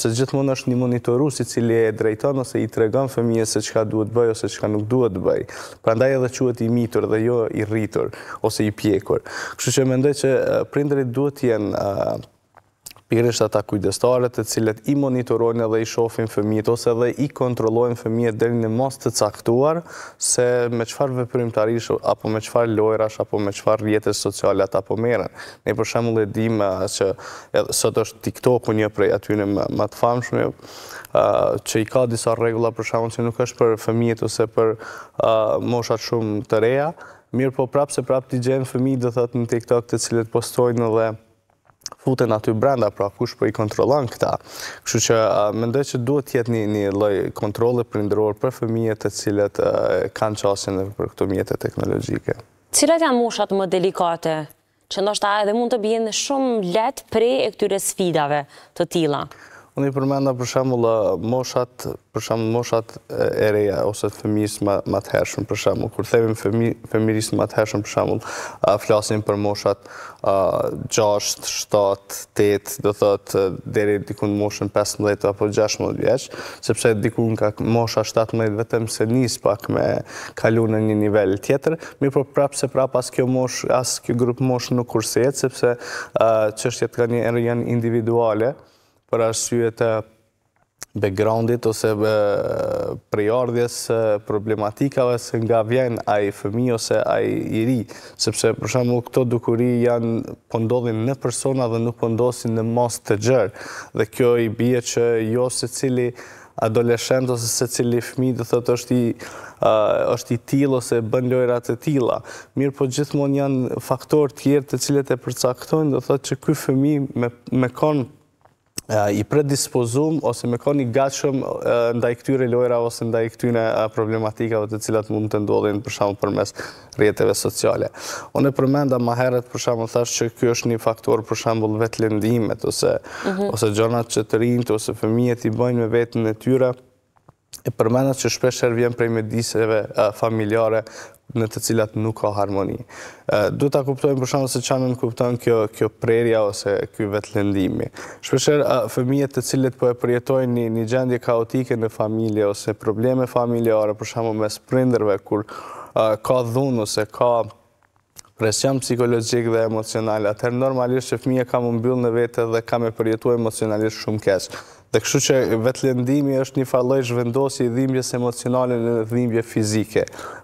Se gjithmonë është një monitoru si cili e drejton ose i tregon fëmijës se qka duhet bëj ose qka nuk duhet bëj. Pra ndaj edhe quet i mitur dhe jo i rritur ose i pjekur. Kështu që mendoj që prinderit duhet jenë pirisht ata kujdestare të cilët i monitorojnë dhe i shofin fëmijët ose dhe i kontrollojnë fëmijët deri në mos të caktuar se me çfarë veprimtarish apo me çfarë lojrash apo me çfarë rjetës sociale ata po merren. Ne për shembull e dim që edhe, sot është TikToku një prej atyre më, më të famshëm që i ka disa rregulla për shembull që nuk është për fëmijët ose për moshat shumë të reja, mirë po prapë se prapë t'i gjenë fëmijë dhe thëtë në TikTok të cilët postojnë dhe futen aty brenda, pra kush për po i kontrolan këta. Kështu që mendoj që duhet jetë një, një loj kontrole për ndërorë për fëmijet të cilët kanë qasin për këto mjetët teknologjike. Cilat janë mushat më delikate që ndoshta edhe mund të bjenë shumë let prej e këtyre sfidave të tila? Unë i përmenda për shambull moshat, për shambull moshat e reja, ose të fëmijës më të hershëm, për shambull, kur thevim fëmijës më të hershëm, për shambull, flasim për moshat 6, 7, 8, do thotë deri dikun moshën 15 apo 16 vjeqë, sepse dikun ka mosha 17 vetëm se njës pak me kalu në një nivel tjetër, mi për po, prapë se prapë as kjo mosh, as kjo grupë mosh nuk kurset, sepse qështjet ka një erë janë individuale, për arsye të backgroundit ose priardhjes problematikave se nga vjen ai fëmi ose ai i ri, sepse për shumë, këto dukuri janë po ndodhin në persona dhe nuk po ndosin në mos të gjërë, Dhe kjo i bie që jo secili adoleshent ose secili fëmi dhe thotë është i është i tillë ose bën lojra të tilla. Mirë, po gjithmonë janë faktorë të tjerë të cilët e përcaktojnë, do thotë që ky fëmijë me me i predispozum ose me koni gatshëm nda i këtyre lojra ose nda i problematikave të cilat mund të ndodhin përshamë përmes mes sociale. Unë në përmenda ma heret përshamë të thashtë që kjo është një faktor përshamë bëllë vetë lëndimet ose mhm. gjonat që të rinjt ose fëmijet i bëjnë me vetën e tyre e përmenat që shpesher vjen prej mediseve familjare në të cilat nuk ka harmoni. Do të kuptojnë për shumë se që në kuptojnë kjo, kjo prerja ose kjo vetlendimi. Shpesher, fëmijet të cilit po e përjetojnë një, një gjendje kaotike në familje ose probleme familjare, për shumë me sprinderve, kur ka dhunë ose ka presion psikologjik dhe emocional, atër normalisht që fëmija ka më mbyllë në vete dhe ka me përjetu emocionalisht shumë kesë. Dhe kështu që vetëlendimi është një faloj zhvendosi i dhimbjes emocionale në dhimbje fizike.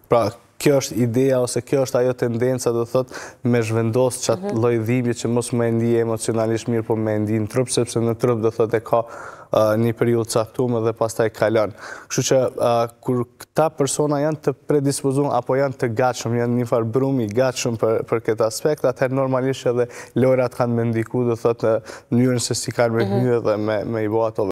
Pra, kjo është ideja ose kjo është ajo tendenca do thot me zhvendos mhm. lloj dhimbje që mos me ndi emocionalisht mirë po me ndi në trup, sepse në trup do thot e ka një periudhë caktume dhe pas kalon. Kështu që kur këta persona janë të predispozun apo janë të gachëm, janë një far brumi gachëm për këtë aspekt, atë normalisht edhe lorat kanë me ndiku do thot në njërën se si kanë me mhm. hynë dhe me i bo ato